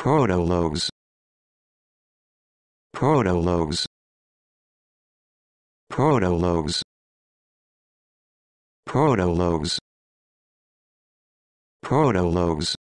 protologues protologues protologues protologues protologues